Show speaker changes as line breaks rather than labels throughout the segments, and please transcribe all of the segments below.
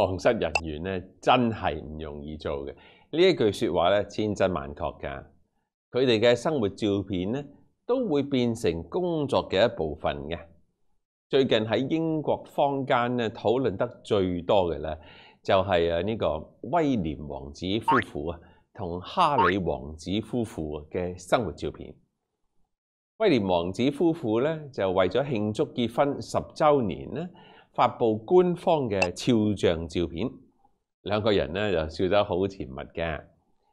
忘失人員咧，真係唔容易做嘅呢一句説話咧，千真萬確㗎。佢哋嘅生活照片咧，都會變成工作嘅一部分嘅。最近喺英國坊間咧討論得最多嘅咧，就係誒呢個威廉王子夫婦啊，同哈里王子夫婦嘅生活照片。威廉王子夫婦咧，就為咗慶祝結婚十週年咧。發布官方嘅肖像照片，兩個人咧就笑得好甜蜜嘅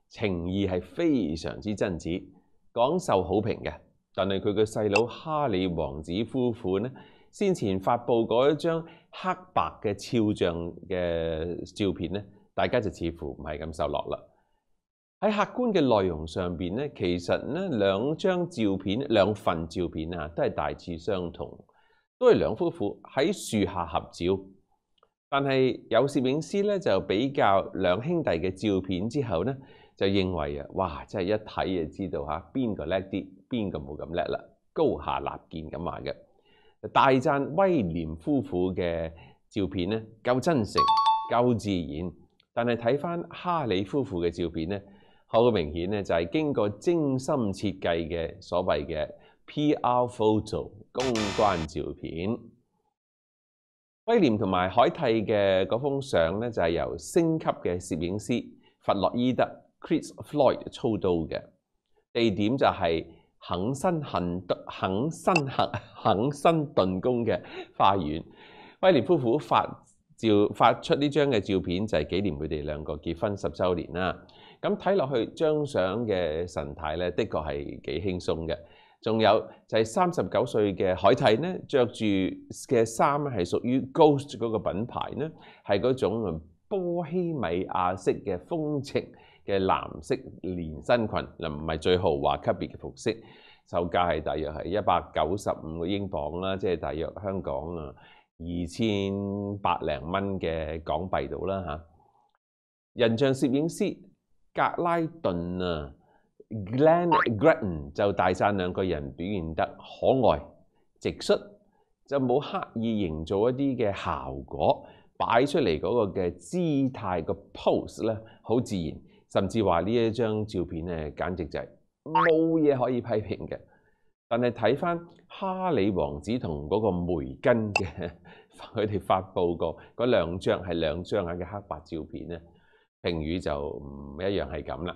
情意係非常之真摯，廣受好評嘅。但係佢嘅細佬哈利王子夫婦咧，先前發布嗰一張黑白嘅肖像嘅照片咧，大家就似乎唔係咁受落啦。喺客觀嘅內容上邊咧，其實咧兩張照片、兩份照片啊，都係大致相同。都系两夫妇喺树下合照，但系有摄影师咧就比较两兄弟嘅照片之后咧，就认为啊，哇，真系一睇就知道吓边个叻啲，边个冇咁叻啦，高下立见咁话嘅，大赞威廉夫妇嘅照片咧，够真诚，够自然，但系睇翻哈里夫妇嘅照片咧，好明显咧就系经过精心设计嘅所谓嘅。P.R. photo，公关照片。威廉同埋海蒂嘅嗰封相咧，就系由星级嘅摄影师弗洛伊德 （Chris Floyd） 操刀嘅。地点就系肯辛顿肯辛肯肯辛顿宫嘅花园。威廉夫妇发照发出呢张嘅照片，就系纪念佢哋两个结婚十周年啦。咁睇落去，张相嘅神态咧，的确系几轻松嘅。仲有就係三十九歲嘅海蒂咧，著住嘅衫係屬於 Ghost 嗰個品牌咧，係嗰種波希米亞式嘅風情嘅藍色連身裙，嗱唔係最豪華級別嘅服飾，售價係大約係一百九十五個英磅啦，即係大約香港啊二千百零蚊嘅港幣度啦嚇。人像攝影師格拉頓啊！Glenn Gratten 就大赞两个人表现得可爱、直率，就冇刻意营造一啲嘅效果，摆出嚟嗰个嘅姿态个 pose 咧好自然，甚至话呢一张照片咧简直就系冇嘢可以批评嘅。但系睇翻哈利王子同嗰个梅根嘅，佢哋发布過嗰两张系两张嘅黑白照片咧，評语就唔一样系咁啦。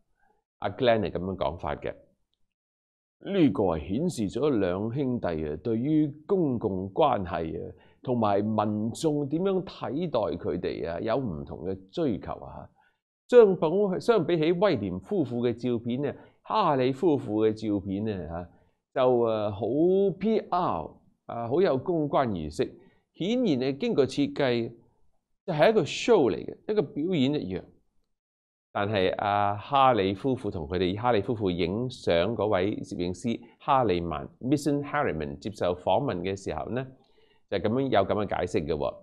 阿 Glenn 係咁樣講法嘅，呢個係顯示咗兩兄弟啊，對於公共關係啊同埋民眾點樣睇待佢哋啊，有唔同嘅追求啊。張寶相比起威廉夫婦嘅照片咧，哈利夫婦嘅照片咧吓，就诶好 P.R. 啊好有公關意式。顯然系經過設計，就係一個 show 嚟嘅，一個表演一樣。但系阿哈利夫妇同佢哋哈利夫妇影相嗰位摄影师哈利曼，Miss h a n r i m a n 接受访问嘅时候呢，就咁样有咁嘅解释嘅。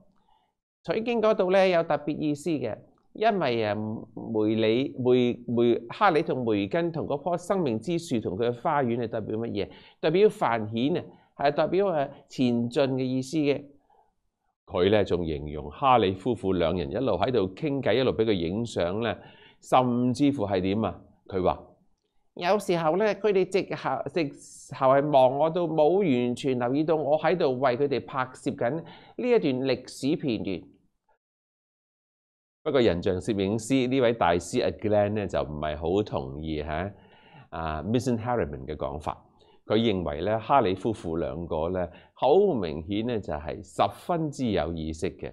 取景嗰度咧有特别意思嘅，因为诶梅里梅梅哈里同梅根同嗰棵生命之树同佢嘅花园系代表乜嘢？代表繁衍啊，系代表诶前进嘅意思嘅。佢咧仲形容哈利夫妇两人一路喺度倾偈，一路俾佢影相咧。甚至乎系点啊？佢话有时候咧，佢哋直後直行系忙，我到冇完全留意到我喺度为佢哋拍摄紧呢一段历史片段。不过人像摄影师呢位大师阿 g l e n 咧就唔系好同意吓啊 Missin Harriman 嘅讲法，佢认为咧哈里夫妇两个咧好明显咧就系十分之有意识嘅。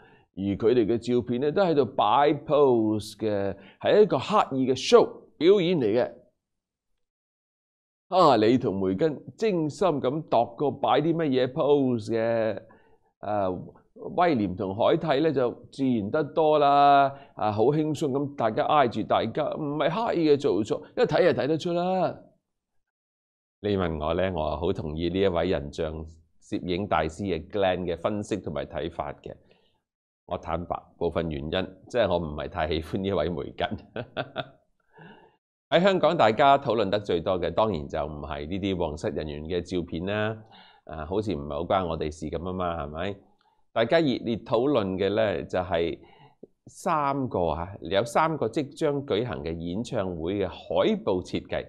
而佢哋嘅照片咧，都喺度摆 pose 嘅，系一个刻意嘅 show 表演嚟嘅。啊，你同梅根精心咁度过摆啲乜嘢 pose 嘅，诶，威廉同海蒂咧就自然得多啦。啊，好轻松咁，大家挨住大家，唔系刻意嘅做作，一睇就睇得出啦。你问我咧，我好同意呢一位人像摄影大师嘅 Glen 嘅分析同埋睇法嘅。我坦白部分原因，即係我唔係太喜歡呢位梅根。喺香港，大家討論得最多嘅，當然就唔係呢啲皇室人員嘅照片啦。啊，好似唔係好關我哋事咁啊嘛，係咪？大家熱烈討論嘅咧，就係三個啊，有三個即將舉行嘅演唱會嘅海報設計。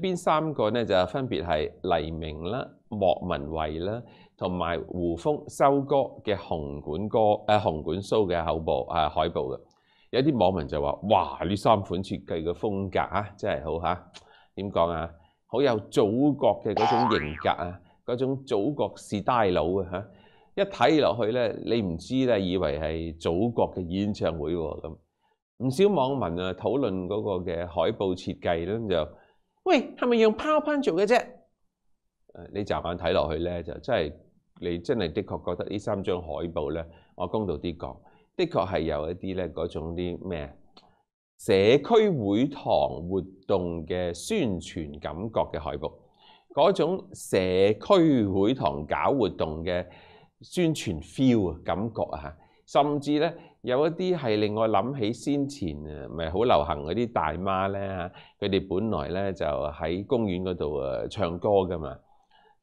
邊三個呢？就分別係黎明啦、莫文蔚啦。同埋胡風收歌嘅紅管歌，誒紅管蘇嘅口部誒海報嘅，有啲網民就話：，哇！呢三款設計嘅風格啊，真係好嚇，點講啊？好有祖國嘅嗰種型格啊，嗰種祖國是大佬啊嚇！一睇落去咧，你唔知咧，以為係祖國嘅演唱會喎咁。唔少網民啊，討論嗰個嘅海報設計咧，就喂，係咪用 PowerPoint 做嘅啫？你驟眼睇落去咧，就真係你真係的確覺得呢三張海報咧，我公道啲講，的確係有一啲咧嗰種啲咩社區會堂活動嘅宣傳感覺嘅海報，嗰種社區會堂搞活動嘅宣傳 feel 啊感覺啊，甚至咧有一啲係令我諗起先前咪好流行嗰啲大媽咧，佢哋本來咧就喺公園嗰度唱歌噶嘛。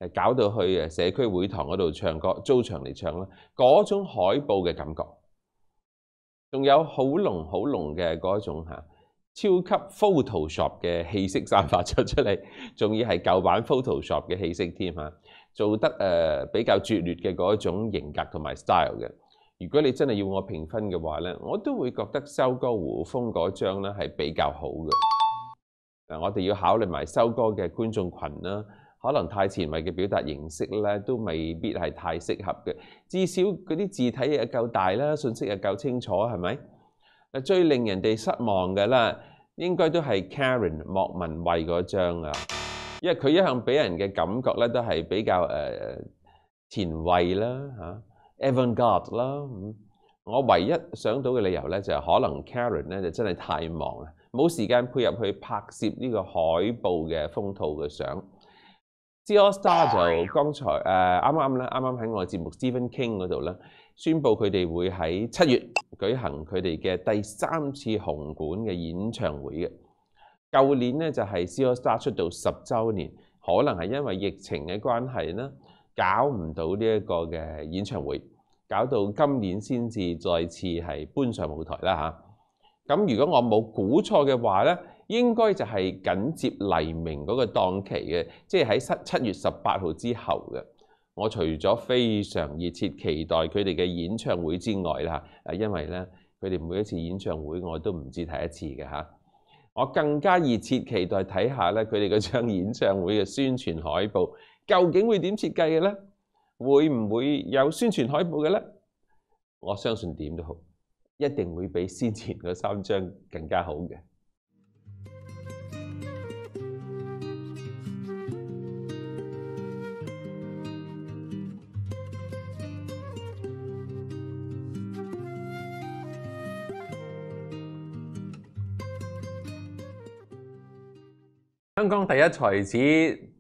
诶，搞到去诶社区会堂嗰度唱歌，租场嚟唱啦，嗰种海报嘅感觉，仲有好浓好浓嘅嗰一种吓，超级 Photoshop 嘅气息散发咗出嚟，仲要系旧版 Photoshop 嘅气息添吓，做得诶比较絕劣嘅嗰一种型格同埋 style 嘅。如果你真系要我评分嘅话咧，我都会觉得收歌湖风嗰张咧系比较好嘅。嗱，我哋要考虑埋收歌嘅观众群啦。可能太前衞嘅表達形式咧，都未必係太適合嘅。至少嗰啲字體又夠大啦，信息又夠清楚，係咪？最令人哋失望嘅啦，應該都係 Karen 莫文蔚嗰張啊，因為佢一向俾人嘅感覺咧，都係比較誒前衞啦嚇，avant-garde 啦。我唯一想到嘅理由咧，就係可能 Karen 咧就真係太忙啦，冇時間配合去拍攝呢個海報嘅風套嘅相。c e r o Star 就刚才诶，啱啱咧，啱啱喺我节目 Stephen King 嗰度咧，宣布佢哋会喺七月举行佢哋嘅第三次红馆嘅演唱会嘅。旧年咧就系 c e r o Star 出道十周年，可能系因为疫情嘅关系啦，搞唔到呢一个嘅演唱会，搞到今年先至再次系搬上舞台啦吓。咁如果我冇估错嘅话咧。應該就係緊接黎明嗰個檔期嘅，即係喺七七月十八號之後嘅。我除咗非常熱切期待佢哋嘅演唱會之外啦，啊，因為咧佢哋每一次演唱會我都唔止睇一次嘅嚇。我更加熱切期待睇下咧佢哋嗰張演唱會嘅宣傳海報究竟會點設計嘅咧？會唔會有宣傳海報嘅咧？我相信點都好，一定會比先前嗰三張更加好嘅。香港第一才子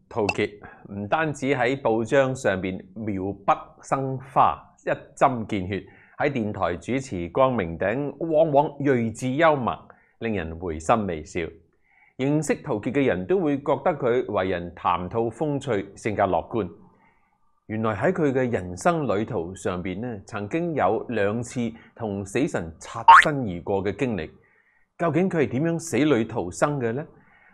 陶杰，唔单止喺报章上边妙笔生花、一针见血，喺电台主持《光明顶》，往往睿智幽默，令人回心微笑。认识陶杰嘅人都会觉得佢为人谈吐风趣，性格乐观。原来喺佢嘅人生旅途上边呢，曾经有两次同死神擦身而过嘅经历。究竟佢系点样死里逃生嘅呢？